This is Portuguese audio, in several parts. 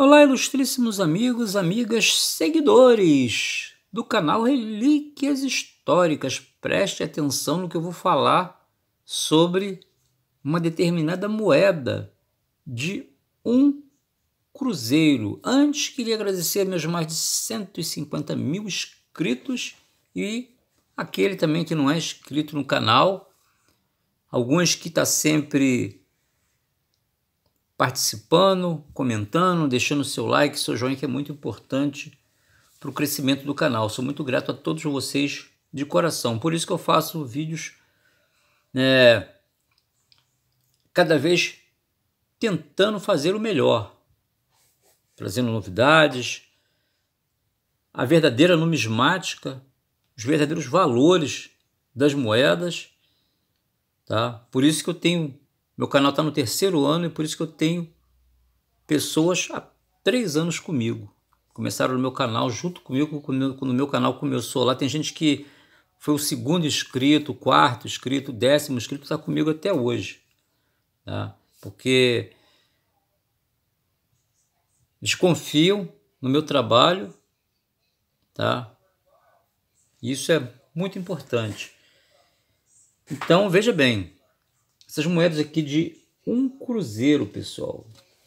Olá, ilustríssimos amigos, amigas, seguidores do canal Relíquias Históricas. Preste atenção no que eu vou falar sobre uma determinada moeda de um cruzeiro. Antes, queria agradecer meus mais de 150 mil inscritos e aquele também que não é inscrito no canal. Alguns que está sempre participando, comentando, deixando seu like, seu joinha que é muito importante para o crescimento do canal. Sou muito grato a todos vocês de coração. Por isso que eu faço vídeos né, cada vez tentando fazer o melhor, trazendo novidades, a verdadeira numismática, os verdadeiros valores das moedas, tá? Por isso que eu tenho meu canal está no terceiro ano e por isso que eu tenho pessoas há três anos comigo. Começaram no meu canal junto comigo, quando meu canal começou lá. Tem gente que foi o segundo inscrito, o quarto inscrito, o décimo inscrito, está comigo até hoje. Tá? Porque desconfiam no meu trabalho, tá? Isso é muito importante. Então, veja bem, essas moedas aqui de um cruzeiro, pessoal.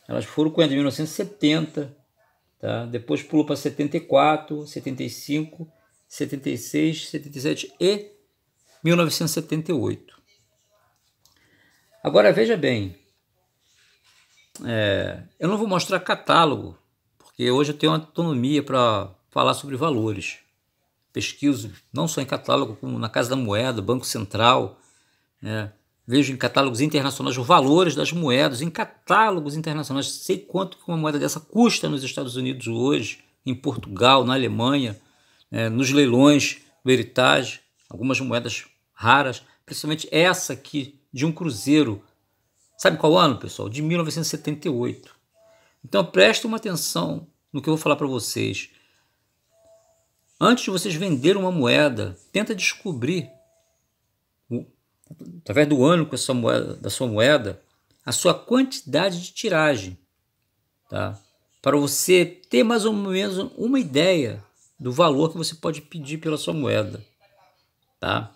Elas foram com a de 1970, tá? depois pulou para 74, 75, 76, 77 e 1978. Agora veja bem, é, eu não vou mostrar catálogo, porque hoje eu tenho autonomia para falar sobre valores. Pesquiso não só em catálogo, como na Casa da Moeda, Banco Central, né? vejo em catálogos internacionais os valores das moedas, em catálogos internacionais, sei quanto uma moeda dessa custa nos Estados Unidos hoje, em Portugal, na Alemanha, é, nos leilões do Heritage, algumas moedas raras, principalmente essa aqui de um cruzeiro. Sabe qual ano, pessoal? De 1978. Então preste uma atenção no que eu vou falar para vocês. Antes de vocês venderem uma moeda, tenta descobrir através do ano com essa moeda da sua moeda, a sua quantidade de tiragem, tá? para você ter mais ou menos uma ideia do valor que você pode pedir pela sua moeda. Tá?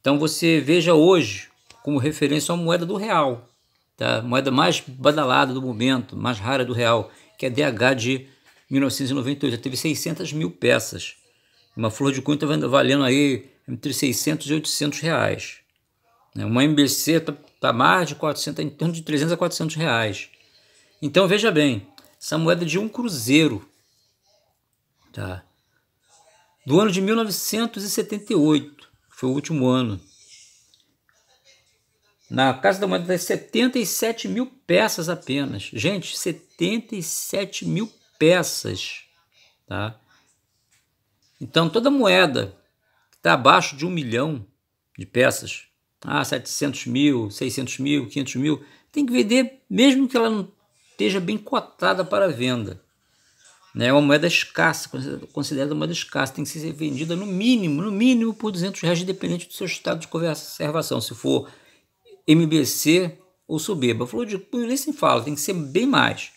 Então você veja hoje como referência a moeda do real, tá? moeda mais badalada do momento, mais rara do real, que é DH de 1998, Já teve 600 mil peças. Uma flor de cunha está valendo aí entre 600 e 800 reais. Né? Uma MBC está tá mais de 400, em torno de 300 a 400 reais. Então veja bem, essa moeda de um cruzeiro, tá? Do ano de 1978, foi o último ano. Na Casa da Moeda tá tem 77 mil peças apenas. Gente, 77 mil peças, tá? Então toda moeda que está abaixo de um milhão de peças ah, 700 mil, 600 mil, 500 mil, tem que vender mesmo que ela não esteja bem cotada para venda. Né? É uma moeda escassa, considerada moeda escassa, tem que ser vendida no mínimo, no mínimo por 200 reais, independente do seu estado de conservação, se for MBC ou soberba. Flor de cunho, nem se fala, tem que ser bem mais.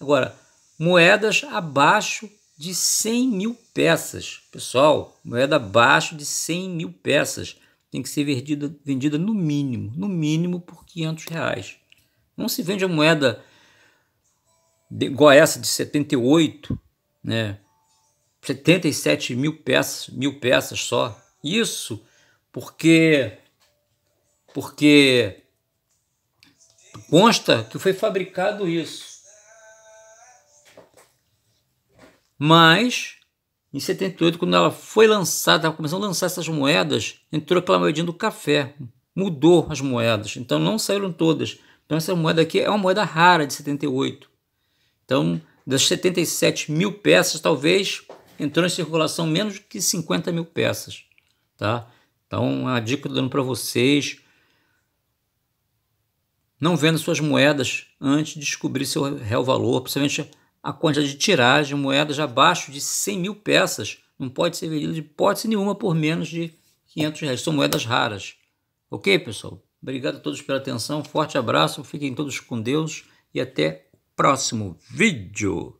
Agora, moedas abaixo de 100 mil peças. Pessoal, moeda abaixo de 100 mil peças tem que ser vendida, vendida no mínimo, no mínimo por 500 reais. Não se vende a moeda de, igual a essa de 78, né? 77 mil peças, mil peças só. Isso porque porque consta que foi fabricado isso. Mas em 78, quando ela foi lançada, começou a lançar essas moedas, entrou aquela moedinha do café, mudou as moedas, então não saíram todas. Então essa moeda aqui é uma moeda rara de 78. Então, das 77 mil peças, talvez entrou em circulação menos que 50 mil peças. Tá? Então, a dica que eu dando para vocês, não venda suas moedas antes de descobrir seu real valor, principalmente a quantidade de tiragem de moedas abaixo de 100 mil peças não pode ser vendida de hipótese nenhuma por menos de 500 reais. São moedas raras. Ok, pessoal? Obrigado a todos pela atenção. Forte abraço. Fiquem todos com Deus e até o próximo vídeo.